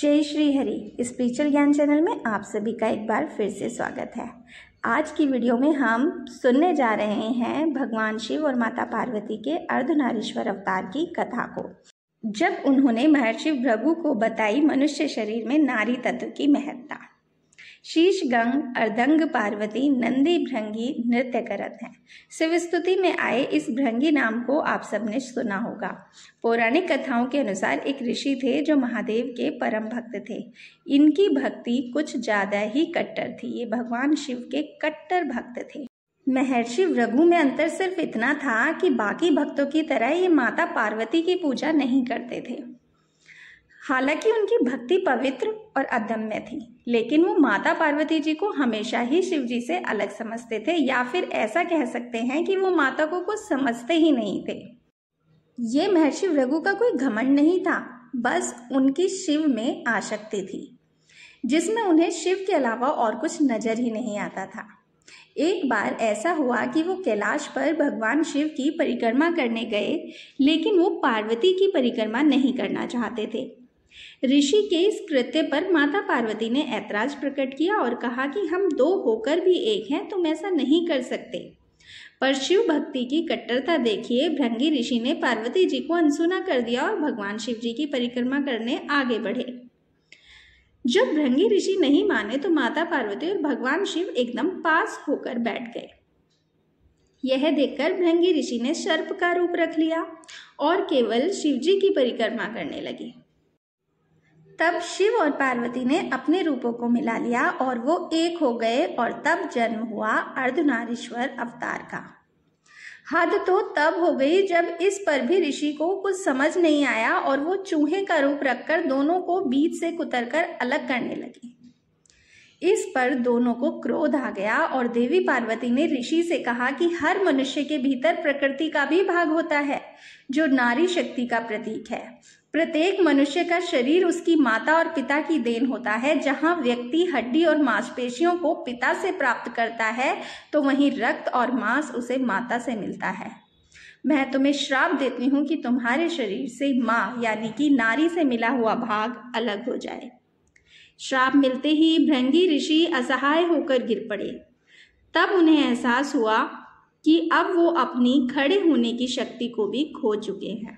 जय Shri Hari spiritual Gyan channel में आप सभी का एक बार फिर से स्वागत है आज की वीडियो में हम सुनने जा रहे हैं भगवान शिव और माता पार्वती के अर्धनारीश्वर अवतार की कथा को जब उन्होंने महर्षि भृगु को बताई मनुष्य शरीर में नारी तत्व की महत्ता गंग अर्धंग पार्वती नंदी भृंगी नृत्य करत हैं स्तुति में आए इस भृंगी नाम को आप सबने सुना होगा पौराणिक कथाओं के अनुसार एक ऋषि थे जो महादेव के परम भक्त थे इनकी भक्ति कुछ ज़्यादा ही कट्टर थी ये भगवान शिव के कट्टर भक्त थे महर्षि रघु में अंतर सिर्फ इतना था कि बाकी भक्तों की तरह ये माता पार्वती की पूजा नहीं करते थे हालांकि उनकी भक्ति पवित्र और अदम्य थी लेकिन वो माता पार्वती जी को हमेशा ही शिव जी से अलग समझते थे या फिर ऐसा कह सकते हैं कि वो माता को कुछ समझते ही नहीं थे ये महर्षि रघु का कोई घमंड नहीं था बस उनकी शिव में आसक्ति थी जिसमें उन्हें शिव के अलावा और कुछ नजर ही नहीं आता था एक बार ऐसा हुआ कि वो कैलाश पर भगवान शिव की परिक्रमा करने गए लेकिन वो पार्वती की परिक्रमा नहीं करना चाहते थे ऋषि के इस कृत्य पर माता पार्वती ने ऐतराज प्रकट किया और कहा कि हम दो होकर भी एक हैं तुम ऐसा नहीं कर सकते पर शिव भक्ति की कट्टरता देखिए भृंगी ऋषि ने पार्वती जी को अनसुना कर दिया और भगवान शिव जी की परिक्रमा करने आगे बढ़े जब भृंगी ऋषि नहीं माने तो माता पार्वती और भगवान शिव एकदम पास होकर बैठ गए यह देखकर भृंगी ऋषि ने सर्प का रूप रख लिया और केवल शिवजी की परिक्रमा करने लगी तब शिव और पार्वती ने अपने रूपों को मिला लिया और वो एक हो गए और तब जन्म हुआ अर्धनारीश्वर अवतार का हद तो तब हो गई जब इस पर भी ऋषि को कुछ समझ नहीं आया और वो चूहे का रूप रखकर दोनों को बीच से कुतरकर अलग करने लगी इस पर दोनों को क्रोध आ गया और देवी पार्वती ने ऋषि से कहा कि हर मनुष्य के भीतर प्रकृति का भी भाग होता है जो नारी शक्ति का प्रतीक है प्रत्येक मनुष्य का शरीर उसकी माता और पिता की देन होता है जहाँ व्यक्ति हड्डी और मांसपेशियों को पिता से प्राप्त करता है तो वहीं रक्त और मांस उसे माता से मिलता है मैं तुम्हें श्राप देती हूँ कि तुम्हारे शरीर से माँ यानी कि नारी से मिला हुआ भाग अलग हो जाए श्राप मिलते ही भृंगी ऋषि असहाय होकर गिर पड़े तब उन्हें एहसास हुआ कि अब वो अपनी खड़े होने की शक्ति को भी खो चुके हैं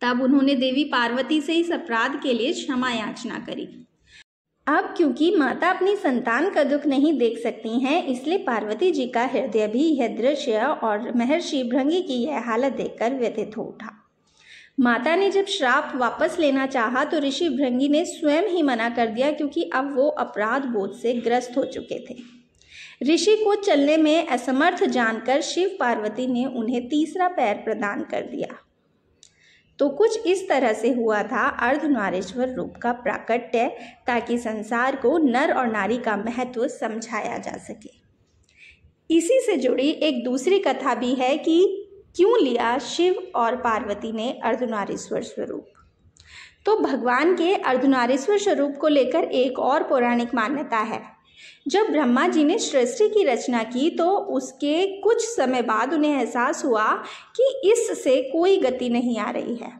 तब उन्होंने देवी पार्वती से इस अपराध के लिए क्षमा याचना करी अब क्योंकि माता अपनी संतान का दुख नहीं देख सकती हैं इसलिए पार्वती जी का हृदय भी यह दृश्य और महर्षि भृंगी की यह हालत देखकर व्यतीत हो उठा माता ने जब श्राप वापस लेना चाहा तो ऋषि भृंगी ने स्वयं ही मना कर दिया क्योंकि अब वो अपराध बोध से ग्रस्त हो चुके थे ऋषि को चलने में असमर्थ जानकर शिव पार्वती ने उन्हें तीसरा पैर प्रदान कर दिया तो कुछ इस तरह से हुआ था अर्धनारेश्वर रूप का प्राकट्य ताकि संसार को नर और नारी का महत्व समझाया जा सके इसी से जुड़ी एक दूसरी कथा भी है कि क्यों लिया शिव और पार्वती ने अर्धनारीश्वर स्वरूप तो भगवान के अर्धनारीश्वर स्वरूप को लेकर एक और पौराणिक मान्यता है जब ब्रह्मा जी ने सृष्टि की रचना की तो उसके कुछ समय बाद उन्हें एहसास हुआ कि इससे कोई गति नहीं आ रही है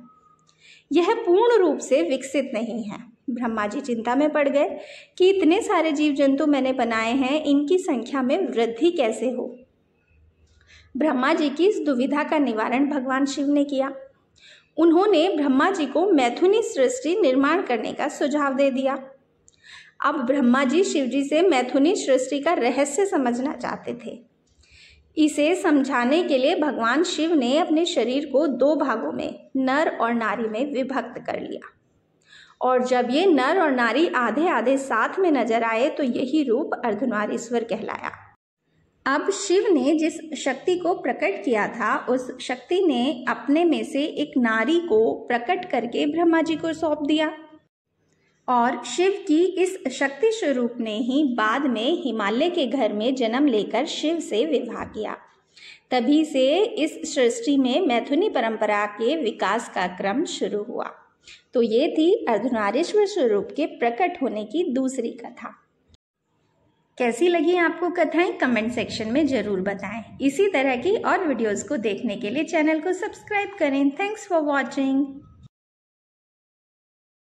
यह पूर्ण रूप से विकसित नहीं है ब्रह्मा जी चिंता में पड़ गए कि इतने सारे जीव जंतु मैंने बनाए हैं इनकी संख्या में वृद्धि कैसे हो ब्रह्मा जी की इस दुविधा का निवारण भगवान शिव ने किया उन्होंने ब्रह्मा जी को मैथुनी सृष्टि निर्माण करने का सुझाव दे दिया अब ब्रह्मा जी शिव जी से मैथुनी सृष्टि का रहस्य समझना चाहते थे इसे समझाने के लिए भगवान शिव ने अपने शरीर को दो भागों में नर और नारी में विभक्त कर लिया और जब ये नर और नारी आधे आधे साथ में नजर आए तो यही रूप अर्धनारीश्वर कहलाया अब शिव ने जिस शक्ति को प्रकट किया था उस शक्ति ने अपने में से एक नारी को प्रकट करके ब्रह्मा जी को सौंप दिया और शिव की इस शक्ति स्वरूप ने ही बाद में हिमालय के घर में जन्म लेकर शिव से विवाह किया तभी से इस सृष्टि में मैथुनी परंपरा के विकास का क्रम शुरू हुआ तो ये थी अर्धनारेश्वर स्वरूप के प्रकट होने की दूसरी कथा कैसी लगी आपको कथाएं कमेंट सेक्शन में ज़रूर बताएं इसी तरह की और वीडियोस को देखने के लिए चैनल को सब्सक्राइब करें थैंक्स फॉर वॉचिंग